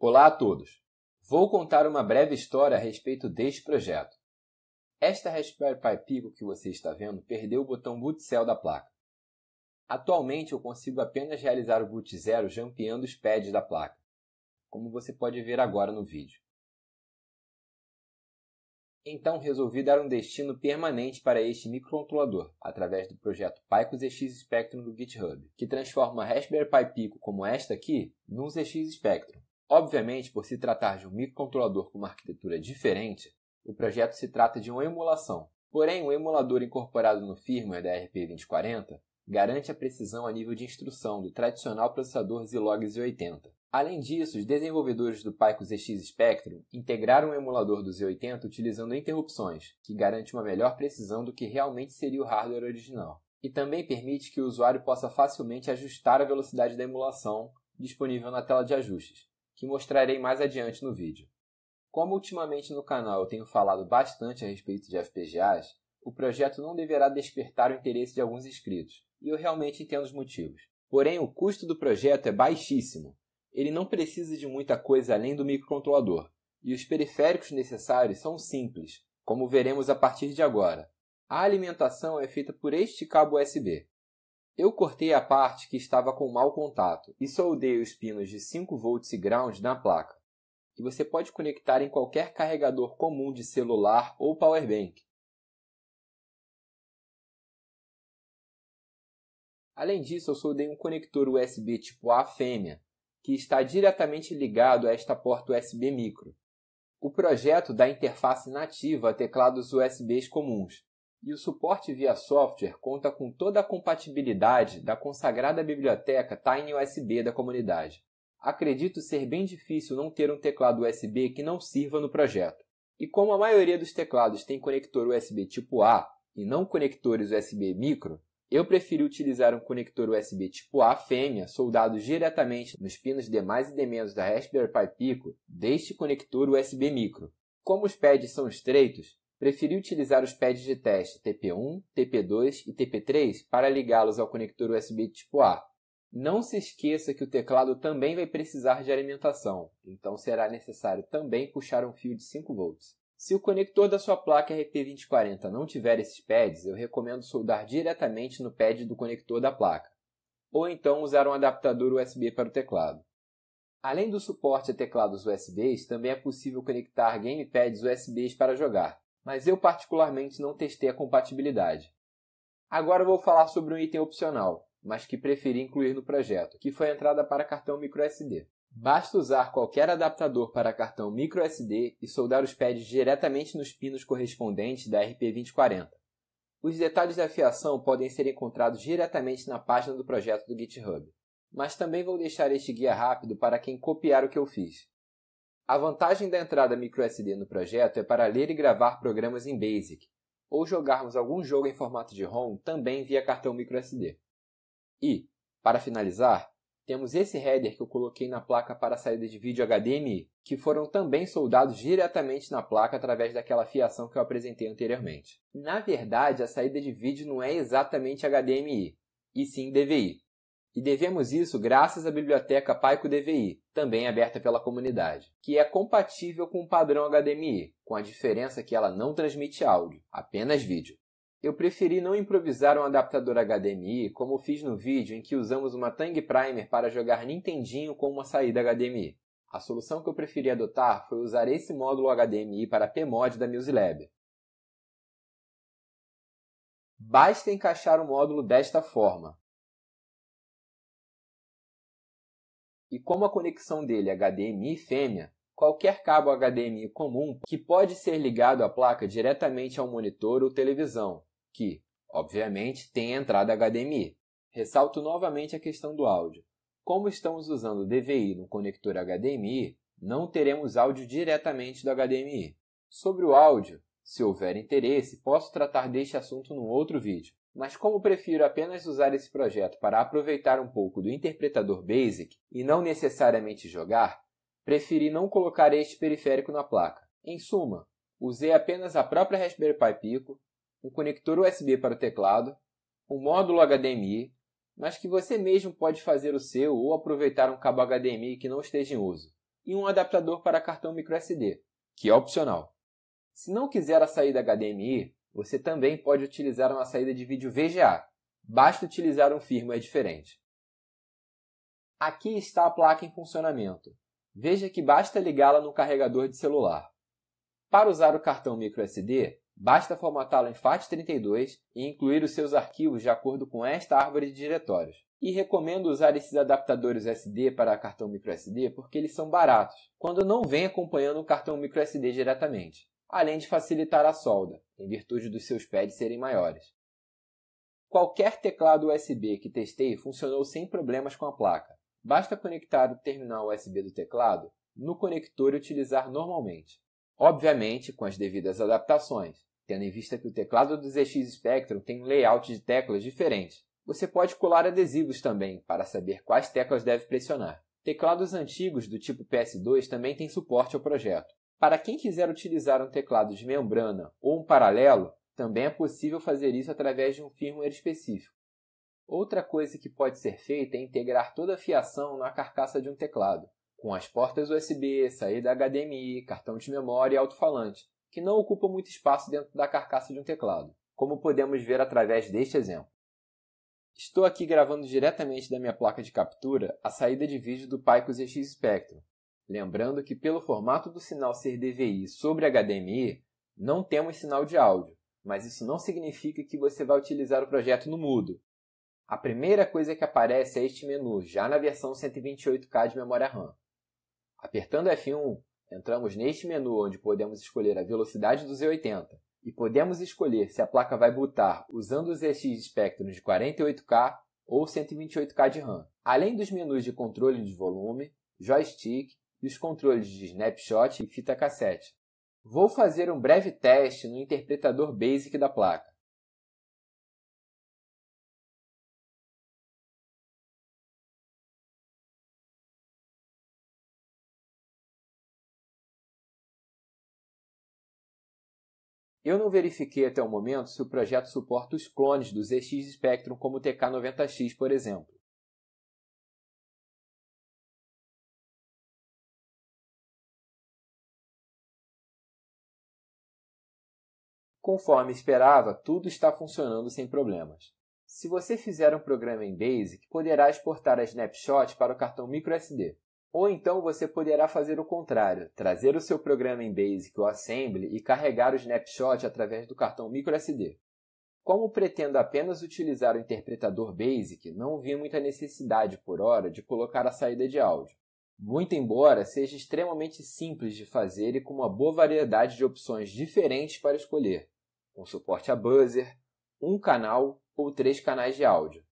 Olá a todos! Vou contar uma breve história a respeito deste projeto. Esta Raspberry Pi Pico que você está vendo perdeu o botão boot cell da placa. Atualmente eu consigo apenas realizar o boot zero jampeando os pads da placa, como você pode ver agora no vídeo. Então resolvi dar um destino permanente para este microcontrolador, através do projeto Pico ZX Spectrum do GitHub, que transforma a Raspberry Pi Pico como esta aqui num ZX Spectrum. Obviamente, por se tratar de um microcontrolador com uma arquitetura diferente, o projeto se trata de uma emulação. Porém, o emulador incorporado no firmware da RP2040 garante a precisão a nível de instrução do tradicional processador Zilog Z80. Além disso, os desenvolvedores do Pico ZX Spectrum integraram o emulador do Z80 utilizando interrupções, que garante uma melhor precisão do que realmente seria o hardware original. E também permite que o usuário possa facilmente ajustar a velocidade da emulação disponível na tela de ajustes, que mostrarei mais adiante no vídeo. Como ultimamente no canal eu tenho falado bastante a respeito de FPGAs, o projeto não deverá despertar o interesse de alguns inscritos, e eu realmente entendo os motivos. Porém, o custo do projeto é baixíssimo. Ele não precisa de muita coisa além do microcontrolador, e os periféricos necessários são simples, como veremos a partir de agora. A alimentação é feita por este cabo USB, eu cortei a parte que estava com mau contato e soldei os pinos de 5 volts e ground na placa, que você pode conectar em qualquer carregador comum de celular ou powerbank. Além disso, eu soldei um conector USB tipo A fêmea, que está diretamente ligado a esta porta USB micro. O projeto dá interface nativa a teclados USBs comuns, e o suporte via software conta com toda a compatibilidade da consagrada biblioteca Tiny USB da comunidade. Acredito ser bem difícil não ter um teclado USB que não sirva no projeto. E como a maioria dos teclados tem conector USB tipo A e não conectores USB micro, eu preferi utilizar um conector USB tipo A fêmea soldado diretamente nos pinos D mais e D menos da Raspberry Pi Pico deste conector USB micro. Como os pads são estreitos, preferi utilizar os pads de teste TP1, TP2 e TP3 para ligá-los ao conector USB tipo A. Não se esqueça que o teclado também vai precisar de alimentação, então será necessário também puxar um fio de 5 volts. Se o conector da sua placa RP2040 não tiver esses pads, eu recomendo soldar diretamente no pad do conector da placa, ou então usar um adaptador USB para o teclado. Além do suporte a teclados USBs, também é possível conectar gamepads USBs para jogar mas eu particularmente não testei a compatibilidade. Agora vou falar sobre um item opcional, mas que preferi incluir no projeto, que foi a entrada para cartão microSD. Basta usar qualquer adaptador para cartão microSD e soldar os pads diretamente nos pinos correspondentes da RP2040. Os detalhes da fiação podem ser encontrados diretamente na página do projeto do GitHub, mas também vou deixar este guia rápido para quem copiar o que eu fiz. A vantagem da entrada microSD no projeto é para ler e gravar programas em BASIC, ou jogarmos algum jogo em formato de ROM também via cartão microSD. E, para finalizar, temos esse header que eu coloquei na placa para a saída de vídeo HDMI, que foram também soldados diretamente na placa através daquela fiação que eu apresentei anteriormente. Na verdade, a saída de vídeo não é exatamente HDMI, e sim DVI. E devemos isso graças à biblioteca Paico DVI, também aberta pela comunidade, que é compatível com o padrão HDMI, com a diferença que ela não transmite áudio, apenas vídeo. Eu preferi não improvisar um adaptador HDMI como fiz no vídeo em que usamos uma Tang Primer para jogar Nintendinho com uma saída HDMI. A solução que eu preferi adotar foi usar esse módulo HDMI para PMOD da MuseLab. Basta encaixar o módulo desta forma, E como a conexão dele é HDMI fêmea, qualquer cabo HDMI comum que pode ser ligado à placa diretamente ao monitor ou televisão, que, obviamente, tem entrada HDMI. Ressalto novamente a questão do áudio. Como estamos usando o DVI no conector HDMI, não teremos áudio diretamente do HDMI. Sobre o áudio, se houver interesse, posso tratar deste assunto num outro vídeo. Mas como prefiro apenas usar esse projeto para aproveitar um pouco do interpretador Basic e não necessariamente jogar, preferi não colocar este periférico na placa. Em suma, usei apenas a própria Raspberry Pi Pico, um conector USB para o teclado, um módulo HDMI, mas que você mesmo pode fazer o seu ou aproveitar um cabo HDMI que não esteja em uso, e um adaptador para cartão microSD, que é opcional. Se não quiser a saída HDMI, você também pode utilizar uma saída de vídeo VGA. Basta utilizar um firmware diferente. Aqui está a placa em funcionamento. Veja que basta ligá-la no carregador de celular. Para usar o cartão microSD, basta formatá-lo em FAT32 e incluir os seus arquivos de acordo com esta árvore de diretórios. E recomendo usar esses adaptadores SD para cartão microSD porque eles são baratos, quando não vem acompanhando o cartão microSD diretamente além de facilitar a solda, em virtude dos seus pads serem maiores. Qualquer teclado USB que testei funcionou sem problemas com a placa. Basta conectar o terminal USB do teclado no conector e utilizar normalmente. Obviamente, com as devidas adaptações, tendo em vista que o teclado do ZX Spectrum tem um layout de teclas diferente. Você pode colar adesivos também, para saber quais teclas deve pressionar. Teclados antigos do tipo PS2 também têm suporte ao projeto. Para quem quiser utilizar um teclado de membrana ou um paralelo, também é possível fazer isso através de um firmware específico. Outra coisa que pode ser feita é integrar toda a fiação na carcaça de um teclado, com as portas USB, saída HDMI, cartão de memória e alto-falante, que não ocupam muito espaço dentro da carcaça de um teclado, como podemos ver através deste exemplo. Estou aqui gravando diretamente da minha placa de captura a saída de vídeo do Picos x Spectrum, Lembrando que, pelo formato do sinal ser DVI sobre HDMI, não temos sinal de áudio, mas isso não significa que você vai utilizar o projeto no mudo. A primeira coisa que aparece é este menu, já na versão 128K de memória RAM. Apertando F1, entramos neste menu onde podemos escolher a velocidade do Z80 e podemos escolher se a placa vai botar usando os ZX Spectrum de 48K ou 128K de RAM, além dos menus de controle de volume, joystick e os controles de snapshot e fita cassete. Vou fazer um breve teste no interpretador BASIC da placa. Eu não verifiquei até o momento se o projeto suporta os clones do ZX Spectrum como o TK90X, por exemplo. Conforme esperava, tudo está funcionando sem problemas. Se você fizer um programa em Basic, poderá exportar a snapshot para o cartão microSD. Ou então você poderá fazer o contrário, trazer o seu programa em Basic ou Assembly e carregar o snapshot através do cartão microSD. Como pretendo apenas utilizar o interpretador Basic, não vi muita necessidade por hora de colocar a saída de áudio. Muito embora seja extremamente simples de fazer e com uma boa variedade de opções diferentes para escolher com suporte a buzzer, um canal ou três canais de áudio.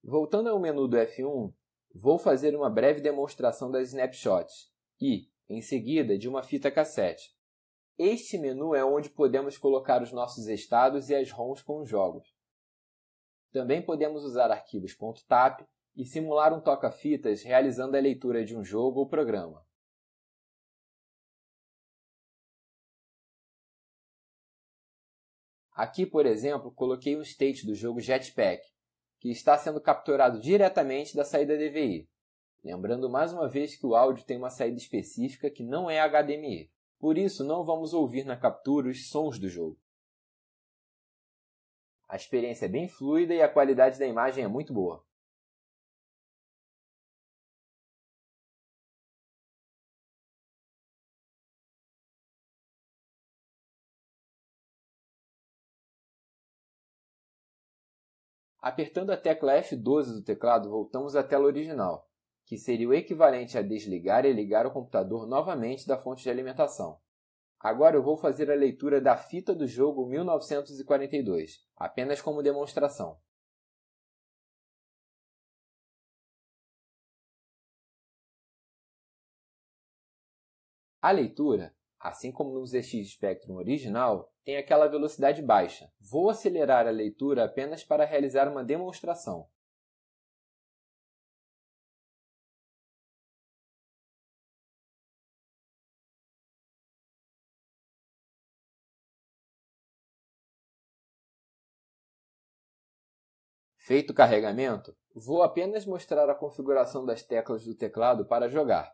Voltando ao menu do F1, vou fazer uma breve demonstração das snapshots e, em seguida, de uma fita cassete. Este menu é onde podemos colocar os nossos estados e as ROMs com os jogos. Também podemos usar arquivos .tap e simular um toca-fitas realizando a leitura de um jogo ou programa. Aqui, por exemplo, coloquei um state do jogo Jetpack, que está sendo capturado diretamente da saída DVI. Lembrando mais uma vez que o áudio tem uma saída específica que não é HDMI. Por isso, não vamos ouvir na captura os sons do jogo. A experiência é bem fluida e a qualidade da imagem é muito boa. Apertando a tecla F12 do teclado, voltamos à tela original, que seria o equivalente a desligar e ligar o computador novamente da fonte de alimentação. Agora eu vou fazer a leitura da fita do jogo 1942, apenas como demonstração. A leitura assim como no ZX Spectrum original, tem aquela velocidade baixa. Vou acelerar a leitura apenas para realizar uma demonstração. Feito o carregamento, vou apenas mostrar a configuração das teclas do teclado para jogar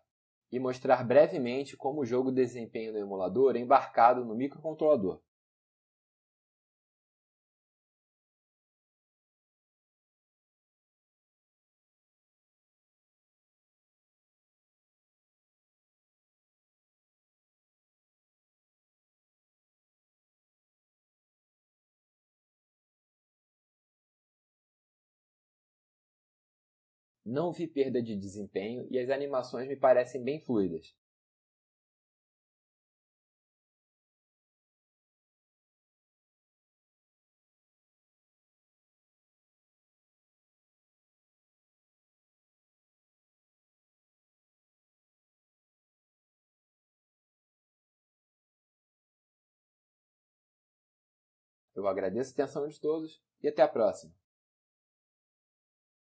e mostrar brevemente como o jogo desempenha no emulador embarcado no microcontrolador. não vi perda de desempenho e as animações me parecem bem fluidas. Eu agradeço a atenção de todos e até a próxima!